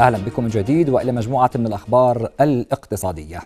أهلا بكم من جديد وإلى مجموعة من الأخبار الاقتصادية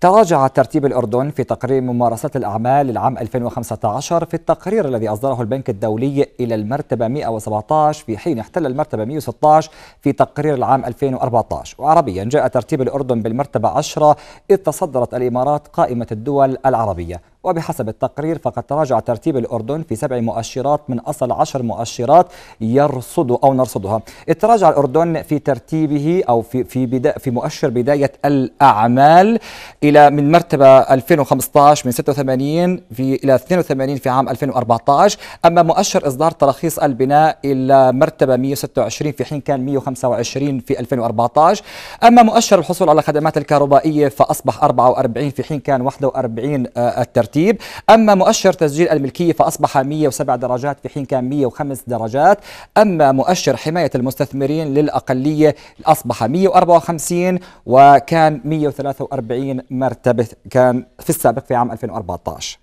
تراجع ترتيب الأردن في تقرير ممارسات الأعمال للعام 2015 في التقرير الذي أصدره البنك الدولي إلى المرتبة 117 في حين احتل المرتبة 116 في تقرير العام 2014 وعربيا جاء ترتيب الأردن بالمرتبة 10 إذ تصدرت الإمارات قائمة الدول العربية وبحسب التقرير فقد تراجع ترتيب الأردن في سبع مؤشرات من أصل عشر مؤشرات يرصد أو نرصدها تراجع الأردن في ترتيبه أو في في بدا في مؤشر بداية الأعمال إلى من مرتبة 2015 من 86 في إلى 82 في عام 2014 أما مؤشر إصدار تراخيص البناء إلى مرتبة 126 في حين كان 125 في 2014 أما مؤشر الحصول على خدمات الكهربائية فأصبح 44 في حين كان 41 آه، الترتيب الترتيب أما مؤشر تسجيل الملكية فأصبح 107 درجات في حين كان 105 درجات أما مؤشر حماية المستثمرين للأقلية أصبح 154 وكان 143 مرتبة كان في السابق في عام 2014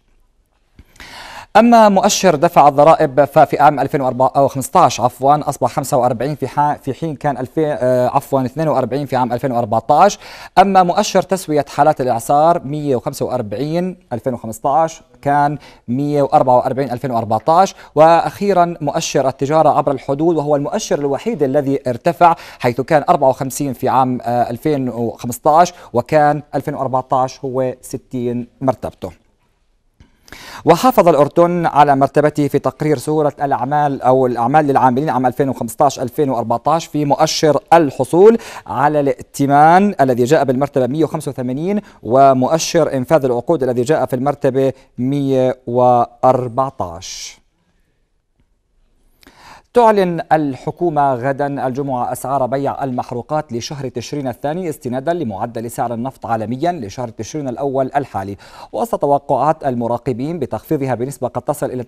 أما مؤشر دفع الضرائب ففي عام 2015 عفوا أصبح 45 في في حين كان 2000 آه، عفوا 42 في عام 2014 أما مؤشر تسوية حالات الإعصار 145 2015 كان 144 2014 واخيرا مؤشر التجاره عبر الحدود وهو المؤشر الوحيد الذي ارتفع حيث كان 54 في عام 2015 آه، وكان 2014 هو 60 مرتبته وحافظ الأردن على مرتبته في تقرير سورة الأعمال أو الأعمال للعاملين عام 2015-2014 في مؤشر الحصول على الائتمان الذي جاء بالمرتبة 185 ومؤشر إنفاذ العقود الذي جاء في المرتبة 114 تعلن الحكومة غدا الجمعة أسعار بيع المحروقات لشهر تشرين الثاني استنادا لمعدل سعر النفط عالميا لشهر تشرين الأول الحالي وسط توقعات المراقبين بتخفيضها بنسبة قد تصل إلى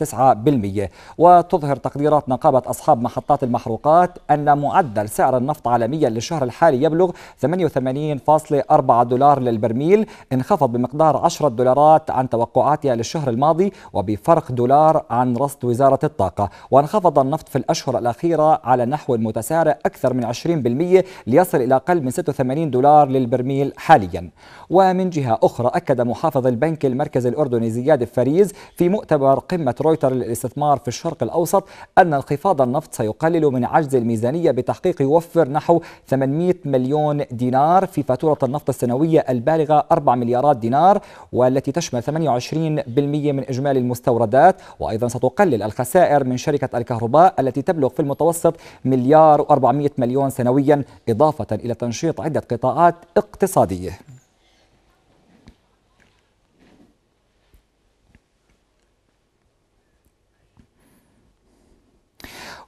9% وتظهر تقديرات نقابة أصحاب محطات المحروقات أن معدل سعر النفط عالميا للشهر الحالي يبلغ 88.4 دولار للبرميل انخفض بمقدار 10 دولارات عن توقعاتها للشهر الماضي وبفرق دولار عن رصد وزارة الطاقة وانخفض النفط في الأول الأشهر الأخيرة على نحو متسارع أكثر من 20% ليصل إلى أقل من 86 دولار للبرميل حاليا ومن جهة أخرى أكد محافظ البنك المركزي الأردني زياد الفريز في مؤتمر قمة رويتر للاستثمار في الشرق الأوسط أن انخفاض النفط سيقلل من عجز الميزانية بتحقيق يوفر نحو 800 مليون دينار في فاتورة النفط السنوية البالغة 4 مليارات دينار والتي تشمل 28% من إجمالي المستوردات وأيضا ستقلل الخسائر من شركة الكهرباء التي التي تبلغ في المتوسط مليار و400 مليون سنويا إضافة إلى تنشيط عدة قطاعات اقتصادية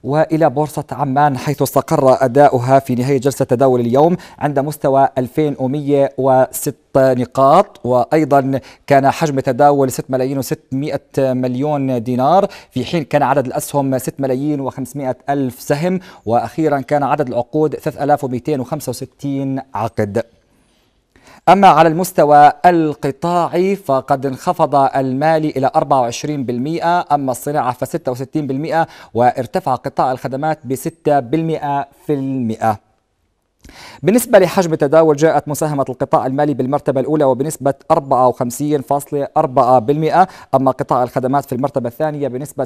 والى بورصه عمان حيث استقر اداؤها في نهايه جلسه تداول اليوم عند مستوى 2106 نقاط وايضا كان حجم تداول 6 ملايين و600 مليون دينار في حين كان عدد الاسهم 6 ملايين و500 الف سهم واخيرا كان عدد العقود 3265 عقد أما على المستوى القطاعي فقد انخفض المالي إلى 24% أما الصناعة ف 66% وارتفع قطاع الخدمات ب 6% في المئة بالنسبة لحجم التداول جاءت مساهمة القطاع المالي بالمرتبة الأولى وبنسبة 54.4% أما قطاع الخدمات في المرتبة الثانية بنسبة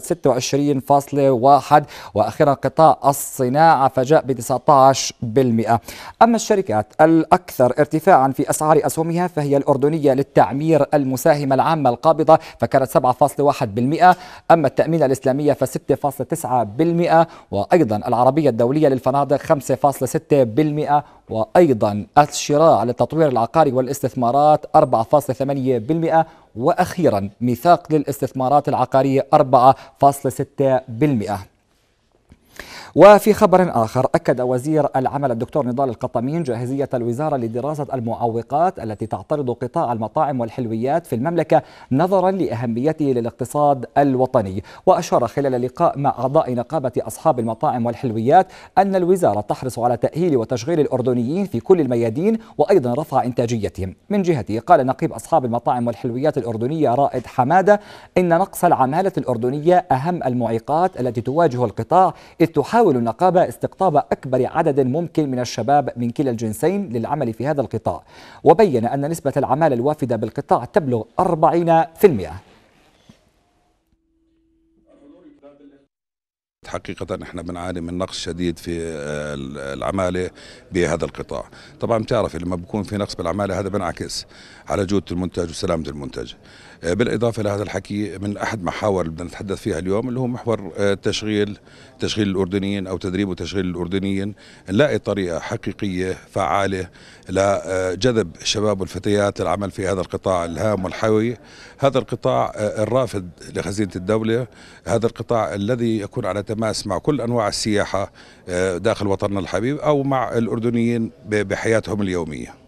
26.1% وأخيرا قطاع الصناعة فجاء ب 19% أما الشركات الأكثر ارتفاعا في أسعار أسهمها فهي الأردنية للتعمير المساهمة العامة القابضة فكانت 7.1% أما التأمين الإسلامية ف 6.9% وأيضا العربية الدولية للفنادق 5.6% 4.5% وأيضا الشراء على التطوير العقاري والاستثمارات 4.8% وأخيرا ميثاق للاستثمارات العقارية 4.6% وفي خبر آخر أكد وزير العمل الدكتور نضال القطمين جاهزية الوزارة لدراسة المعوقات التي تعترض قطاع المطاعم والحلويات في المملكة نظرا لأهميته للاقتصاد الوطني وأشار خلال لقاء مع أعضاء نقابة أصحاب المطاعم والحلويات أن الوزارة تحرص على تأهيل وتشغيل الأردنيين في كل الميادين وأيضا رفع إنتاجيتهم من جهته قال نقيب أصحاب المطاعم والحلويات الأردنية رائد حمادة إن نقص العمالة الأردنية أهم المعيقات التي تواجه القطاع إذ تحاول تحاول النقابة استقطاب أكبر عدد ممكن من الشباب من كلا الجنسين للعمل في هذا القطاع وبين أن نسبة العمالة الوافدة بالقطاع تبلغ 40% حقيقة احنا بنعاني من نقص شديد في آه، العمالة بهذا القطاع طبعا بتعرف لما بكون في نقص بالعمالة هذا بنعكس على جودة المنتج وسلامة المنتج آه، بالإضافة لهذا الحكي من أحد محاور اللي بدنا نتحدث فيها اليوم اللي هو محور آه، تشغيل تشغيل الأردنيين أو تدريب وتشغيل الأردنيين نلاقي طريقة حقيقية فعالة لجذب الشباب والفتيات للعمل في هذا القطاع الهام والحيوي هذا القطاع الرافد لخزينة الدولة هذا القطاع الذي يكون على تمام التماس مع كل أنواع السياحة آه، داخل وطننا الحبيب أو مع الأردنيين بحياتهم اليومية